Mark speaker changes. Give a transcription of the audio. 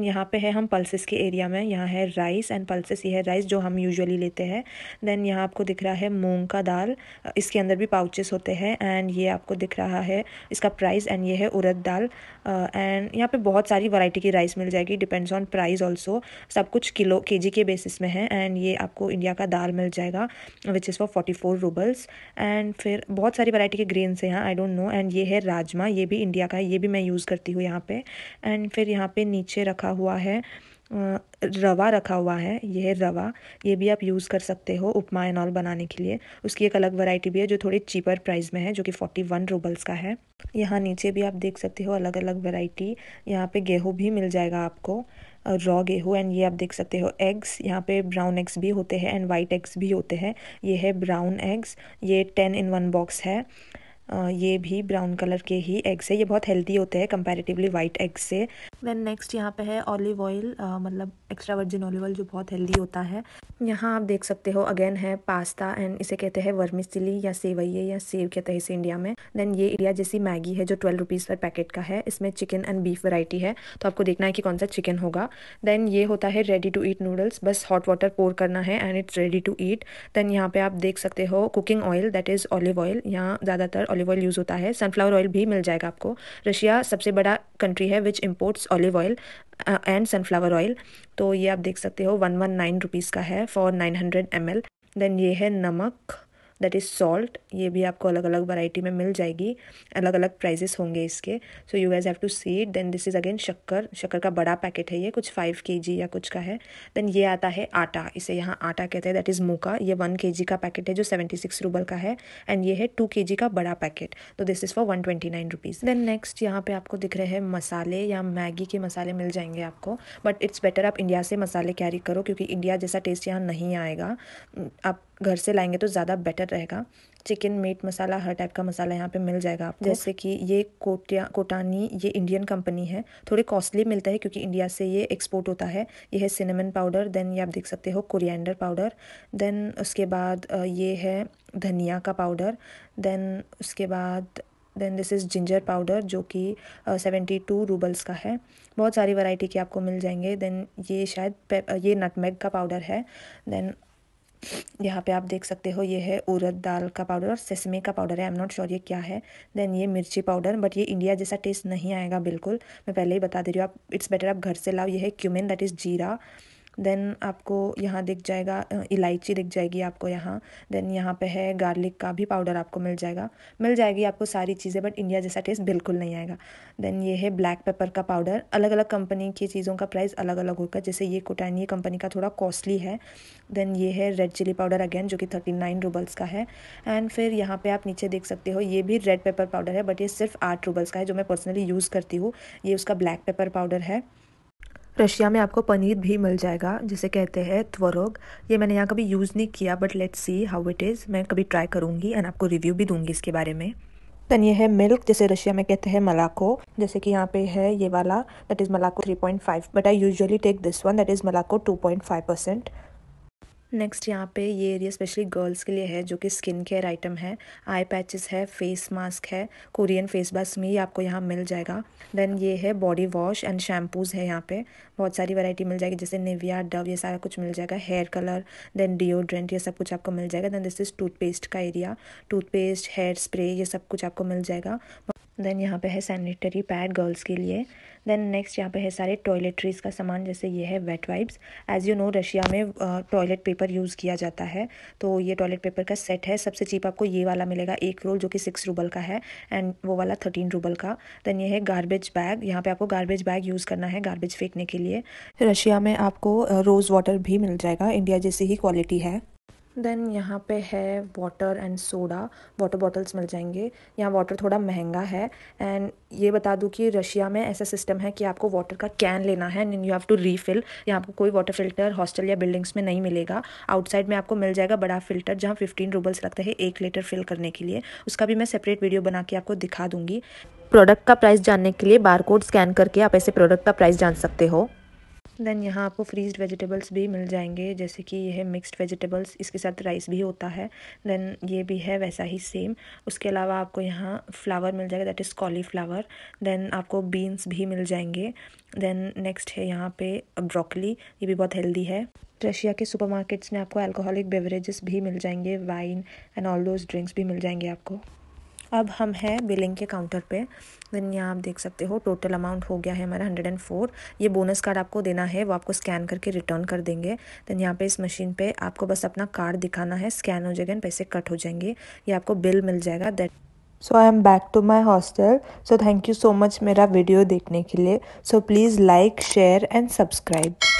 Speaker 1: then यहाँ पे है हम पल्सेस के एरिया में यहाँ है राइस एंड पल्सेस ये है राइस जो हम यूजुअली लेते हैं देन यहाँ आपको दिख रहा है मूंग का दाल इसके अंदर भी पाउचेस होते हैं एंड ये आपको दिख रहा है इसका प्राइस एंड ये है उरद दाल एंड uh, यहाँ पे बहुत सारी वैरायटी की राइस मिल जाएगी डिपेंड्स ऑन प्राइस ऑल्सो सब कुछ किलो के के बेसिस में है एंड ये आपको इंडिया का दाल मिल जाएगा which is for forty four roubles and फिर बहुत सारी वैरायटी के ग्रेन्स हैं यहाँ आई डोंट नो एंड ये है राजमा ये भी इंडिया का है ये भी मैं यूज़ करती हूँ यहाँ पर एंड फिर यहाँ पर नीचे रखा रखा हुआ है रवा रखा हुआ है यह रवा ये भी आप यूज़ कर सकते हो उपमा एंड ऑल बनाने के लिए उसकी एक अलग वैरायटी भी है जो थोड़ी चीपर प्राइस में है जो कि फोर्टी वन रूबल्स का है यहाँ नीचे भी आप देख सकते हो अलग अलग वैरायटी यहाँ पे गेहूँ भी मिल जाएगा आपको रॉ गेहूँ एंड ये आप देख सकते हो एग्स यहाँ पे ब्राउन एग्स भी होते हैं एंड वाइट एग्स भी होते हैं ये है ब्राउन एग्स ये टेन इन वन बॉक्स है ये भी ब्राउन कलर के ही एग्स है ये बहुत हेल्दी होते हैं कंपैरेटिवली वाइट एग्स से देन नेक्स्ट यहाँ पे है ऑलिव ऑयल मतलब एक्स्ट्रा वर्जिन ऑलिव ऑयल जो बहुत हेल्दी होता है यहाँ आप देख सकते हो अगेन है पास्ता एंड इसे कहते हैं वर्मिसिली या सेवैये या सेव कहते हैं इसे इंडिया में देन ये इंडिया जैसी मैगी है जो ट्वेल्व रुपीज़ पर पैकेट का है इसमें चिकन एंड बीफ वराइटी है तो आपको देखना है कि कौन सा चिकन होगा देन ये होता है रेडी टू ईट नूडल्स बस हॉट वाटर पोर करना है and it's ready to eat then यहाँ पे आप देख सकते हो cooking oil that is olive oil यहाँ ज़्यादातर ऑलिव ऑयल यूज़ होता है सनफ्लावर ऑयल भी मिल जाएगा आपको रशिया सबसे बड़ा कंट्री है which imports olive oil and sunflower oil तो ये आप देख सकते हो वन वन नाइन रुपीज़ का है for nine hundred M L then ये है नमक दैट इज़ सॉल्ट ये भी आपको अलग अलग वैरायटी में मिल जाएगी अलग अलग प्राइजेस होंगे इसके so you guys have to see it then this is again शक्कर शक्कर का बड़ा पैकेट है ये कुछ फाइव के जी या कुछ का है देन ये आता है आटा इसे यहाँ आटा कहते हैं दैट इज़ मोका ये वन के जी का पैकेट है जो सेवेंटी सिक्स रूबल का है एंड ये है टू के जी का बड़ा पैकेट तो this is for one twenty nine rupees then next यहाँ पे आपको दिख रहे हैं मसाले या मैगी के मसाले मिल जाएंगे आपको बट इट्स बेटर आप इंडिया से मसाले कैरी करो क्योंकि इंडिया जैसा टेस्ट यहाँ नहीं आएगा आप घर से लाएंगे तो ज़्यादा बेटर रहेगा चिकन मीट मसाला हर टाइप का मसाला यहाँ पे मिल जाएगा आपको जैसे कि ये कोटिया कोटानी ये इंडियन कंपनी है थोड़े कॉस्टली मिलता है क्योंकि इंडिया से ये एक्सपोर्ट होता है ये है सिनेमन पाउडर देन ये आप देख सकते हो कोरिएंडर पाउडर देन उसके बाद ये है धनिया का पाउडर देन उसके बाद then this is ginger powder जो कि सेवेंटी टू रूबल्स का है बहुत सारी वैरायटी के आपको मिल जाएंगे देन ये शायद ये नटमेग का पाउडर है देन यहाँ पे आप देख सकते हो ये है उरद दाल का पाउडर और सेसमे का पाउडर है आई एम नॉट श्योर ये क्या है देन ये मिर्ची पाउडर बट ये इंडिया जैसा टेस्ट नहीं आएगा बिल्कुल मैं पहले ही बता दे रही हूँ आप इट्स बेटर आप घर से लाओ ये है cumin that is jeera then आपको यहाँ दिख जाएगा इलायची दिख जाएगी आपको यहाँ देन यहाँ पे है गार्लिक का भी पाउडर आपको मिल जाएगा मिल जाएगी आपको सारी चीज़ें बट इंडिया जैसा टेस्ट बिल्कुल नहीं आएगा देन ये है ब्लैक पेपर का पाउडर अलग अलग कंपनी की चीज़ों का प्राइस अलग अलग होगा जैसे ये कोटैन ये कंपनी का थोड़ा कॉस्टली है देन ये है रेड चिली पाउडर अगेन जो कि थर्टी नाइन रूबल्स का है एंड फिर यहाँ पे आप नीचे देख सकते हो ये भी रेड पेपर पाउडर है बट ये सिर्फ आठ रूबल्स का है जो मैं पर्सनली यूज़ करती हूँ ये उसका ब्लैक पेपर पाउडर है रशिया में आपको पनीर भी मिल जाएगा जिसे कहते हैं त्वरोग ये मैंने यहाँ कभी यूज़ नहीं किया but let's see how it is मैं कभी ट्राई करूँगी एंड आपको रिव्यू भी दूंगी इसके बारे में देन ये है मिल्क जैसे रशिया में कहते हैं मलाको जैसे कि यहाँ पे है ये वाला दैट इज़ मलाको 3.5 but I usually take this one that is मलाको 2.5 परसेंट नेक्स्ट यहाँ पे ये एरिया स्पेशली गर्ल्स के लिए है जो कि स्किन केयर आइटम है आई पैचेस है फेस मास्क है कोरियन फेस मास्क में आपको यहाँ मिल जाएगा देन ये है बॉडी वॉश एंड शैम्पूज़ है यहाँ पे बहुत सारी वैरायटी मिल जाएगी जैसे निविया डव ये सारा कुछ मिल जाएगा हेयर कलर देन डिओड्रेंट ये सब कुछ आपको मिल जाएगा देन दिस इज़ टूथपेस्ट का एरिया टूथपेस्ट हेयर स्प्रे ये सब कुछ आपको मिल जाएगा देन यहाँ पे है सैनिटरी पैड गर्ल्स के लिए देन नेक्स्ट यहाँ पे है सारे टॉयलेटरीज़ का सामान जैसे ये है wet wipes as you know Russia में टॉयलेट पेपर यूज़ किया जाता है तो ये टॉयलेट पेपर का सेट है सबसे चीप आपको ये वाला मिलेगा एक रोल जो कि सिक्स रूबल का है एंड वो वाला थर्टीन रूबल का देन ये है गार्बेज बैग यहाँ पर आपको गार्बेज बैग यूज़ करना है गार्बेज फेंकने के लिए रशिया में आपको रोज़ वाटर भी मिल जाएगा इंडिया जैसी ही क्वालिटी है देन यहाँ पे है water and soda water bottles मिल जाएंगे यहाँ वाटर थोड़ा महंगा है एंड ये बता दूँ कि रशिया में ऐसा सिस्टम है कि आपको वाटर का कैन लेना है and you have to refill यहाँ आपको कोई वाटर फिल्टर हॉस्टल या बिल्डिंग्स में नहीं मिलेगा आउटसाइड में आपको मिल जाएगा बड़ा फिल्टर जहाँ फिफ्टीन रूबल्स लगता है एक लीटर फिल करने के लिए उसका भी मैं सेपरेट वीडियो बना के आपको दिखा दूँगी प्रोडक्ट का प्राइस जानने के लिए बारकोड स्कैन करके आप ऐसे प्रोडक्ट का प्राइस जान सकते हो देन यहाँ आपको फ्रीज वेजिटेबल्स भी मिल जाएंगे जैसे कि यह मिक्स्ड वेजिटेबल्स इसके साथ राइस भी होता है देन ये भी है वैसा ही सेम उसके अलावा आपको यहाँ फ्लावर मिल जाएगा that is cauliflower then आपको बीन्स भी मिल जाएंगे देन नेक्स्ट है यहाँ पे ब्रोकली ये भी बहुत हेल्दी है रशिया के सुपरमार्केट्स में आपको अल्कोहलिक बेवरेजेस भी मिल जाएंगे wine and all those drinks भी मिल जाएंगे आपको अब हम हैं बिलिंग के काउंटर पे देन यहाँ आप देख सकते हो टोटल अमाउंट हो गया है हमारा हंड्रेड एंड फोर ये बोनस कार्ड आपको देना है वो आपको स्कैन करके रिटर्न कर देंगे देन यहाँ पे इस मशीन पे आपको बस अपना कार्ड दिखाना है स्कैन हो जाएगा पैसे कट हो जाएंगे ये आपको बिल मिल जाएगा that so I am back to my hostel so thank you so much मेरा वीडियो देखने के लिए so please like share and subscribe